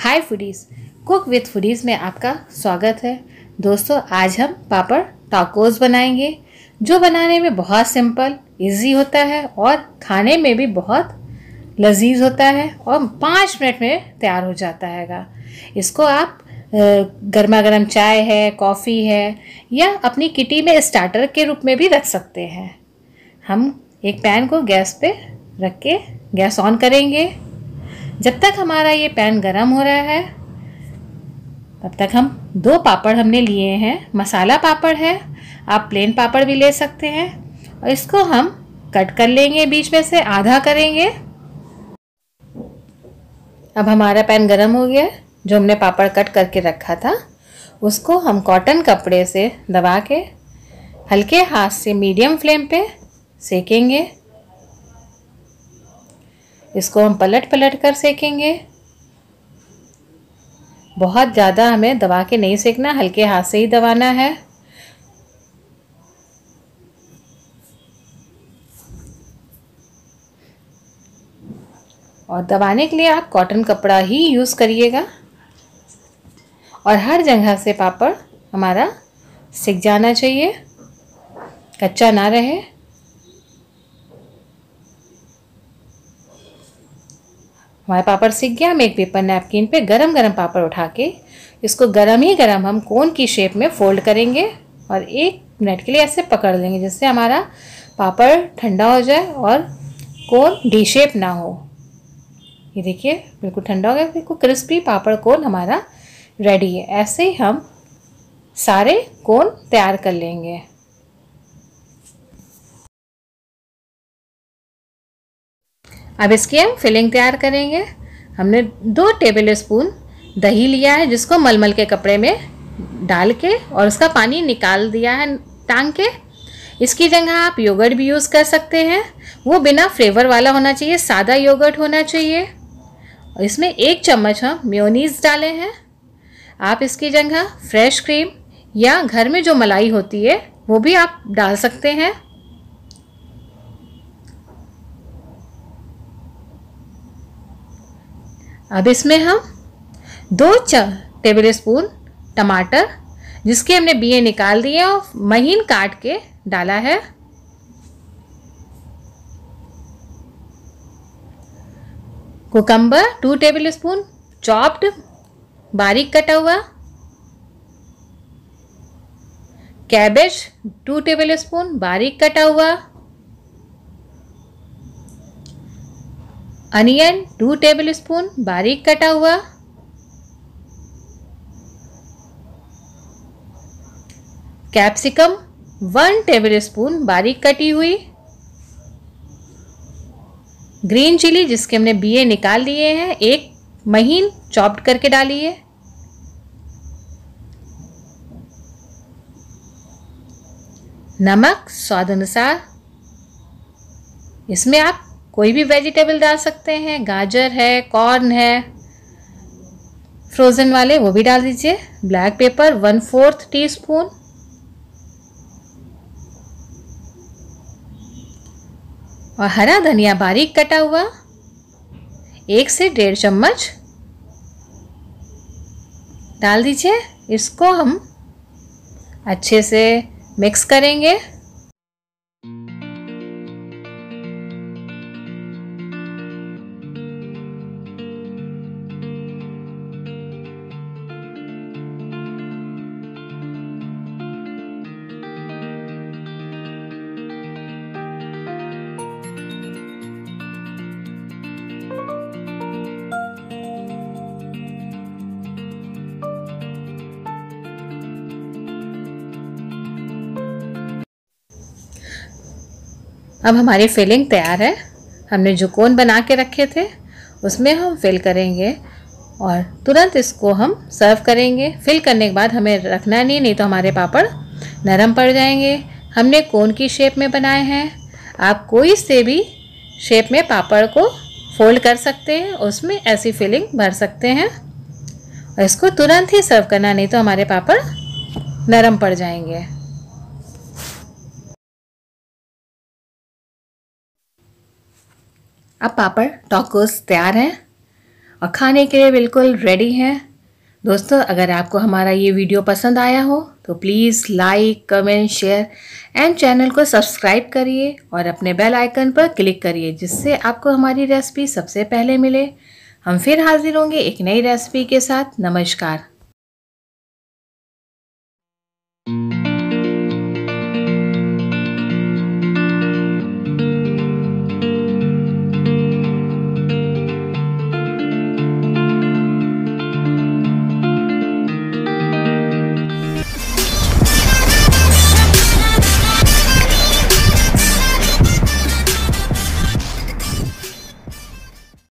hi foodies cook with foodies में आपका स्वागत है दोस्तों आज हम पापड़ टाकोस बनाएंगे जो बनाने में बहुत सिंपल इजी होता है और खाने में भी बहुत लजीज होता है और पाँच मिनट में तैयार हो जाता हैगा इसको आप गर्मा गर्म चाय है कॉफ़ी है या अपनी किटी में स्टार्टर के रूप में भी रख सकते हैं हम एक पैन को गैस पे रख के गैस ऑन करेंगे जब तक हमारा ये पैन गरम हो रहा है तब तक हम दो पापड़ हमने लिए हैं मसाला पापड़ है आप प्लेन पापड़ भी ले सकते हैं और इसको हम कट कर लेंगे बीच में से आधा करेंगे अब हमारा पैन गरम हो गया जो हमने पापड़ कट करके रखा था उसको हम कॉटन कपड़े से दबा के हल्के हाथ से मीडियम फ्लेम पे सेकेंगे इसको हम पलट पलट कर सेकेंगे बहुत ज़्यादा हमें दबा के नहीं सेकना हल्के हाथ से ही दबाना है और दबाने के लिए आप कॉटन कपड़ा ही यूज़ करिएगा और हर जगह से पापड़ हमारा सिक जाना चाहिए कच्चा ना रहे हमारा पापड़ सीख गया हम एक पेपर नैपकिन पे गरम गरम पापड़ उठा के इसको गरम ही गरम हम कोन की शेप में फोल्ड करेंगे और एक मिनट के लिए ऐसे पकड़ लेंगे जिससे हमारा पापड़ ठंडा हो जाए और कोन डी शेप ना हो ये देखिए बिल्कुल ठंडा हो गया बिल्कुल क्रिस्पी पापड़ कोन हमारा रेडी है ऐसे ही हम सारे कोन तैयार कर लेंगे अब इसकी हम फिलिंग तैयार करेंगे हमने दो टेबल स्पून दही लिया है जिसको मलमल के कपड़े में डाल के और उसका पानी निकाल दिया है टांग के इसकी जगह आप योगर्ट भी यूज़ कर सकते हैं वो बिना फ्लेवर वाला होना चाहिए सादा योगर्ट होना चाहिए और इसमें एक चम्मच हम म्योनीस डाले हैं आप इसकी जगह फ्रेश क्रीम या घर में जो मलाई होती है वो भी आप डाल सकते हैं अब इसमें हम दो टेबल स्पून टमाटर जिसके हमने बीए निकाल दिए और महीन काट के डाला है cucumber two tablespoon chopped बारीक कटा हुआ कैबेज टू टेबल स्पून बारीक कटा हुआ अनियन टू टेबल स्पून बारीक कटा हुआ कैप्सिकम वन टेबल स्पून बारीक कटी हुई ग्रीन चिली जिसके हमने बीए निकाल लिए हैं एक महीन चॉप्ड करके डाली है नमक स्वाद अनुसार इसमें आप कोई भी वेजिटेबल डाल सकते हैं गाजर है कॉर्न है फ्रोज़न वाले वो भी डाल दीजिए black pepper one fourth teaspoon और हरा धनिया बारीक कटा हुआ एक से डेढ़ चम्मच डाल दीजिए इसको हम अच्छे से मिक्स करेंगे अब हमारी फिलिंग तैयार है हमने जो कोन बना के रखे थे उसमें हम फिल करेंगे और तुरंत इसको हम सर्व करेंगे फिल करने के बाद हमें रखना नहीं नहीं तो हमारे पापड़ नरम पड़ जाएंगे हमने कोन की शेप में बनाए हैं आप कोई से भी शेप में पापड़ को फोल्ड कर सकते हैं उसमें ऐसी फिलिंग भर सकते हैं और इसको तुरंत ही सर्व करना नहीं तो हमारे पापड़ नरम पड़ जाएंगे अब पापड़ टॉकोस तैयार हैं और खाने के लिए बिल्कुल रेडी हैं दोस्तों अगर आपको हमारा ये वीडियो पसंद आया हो तो please like comment share and channel को सब्सक्राइब करिए और अपने बेल आइकन पर क्लिक करिए जिससे आपको हमारी रेसिपी सबसे पहले मिले हम फिर हाजिर होंगे एक नई रेसिपी के साथ नमस्कार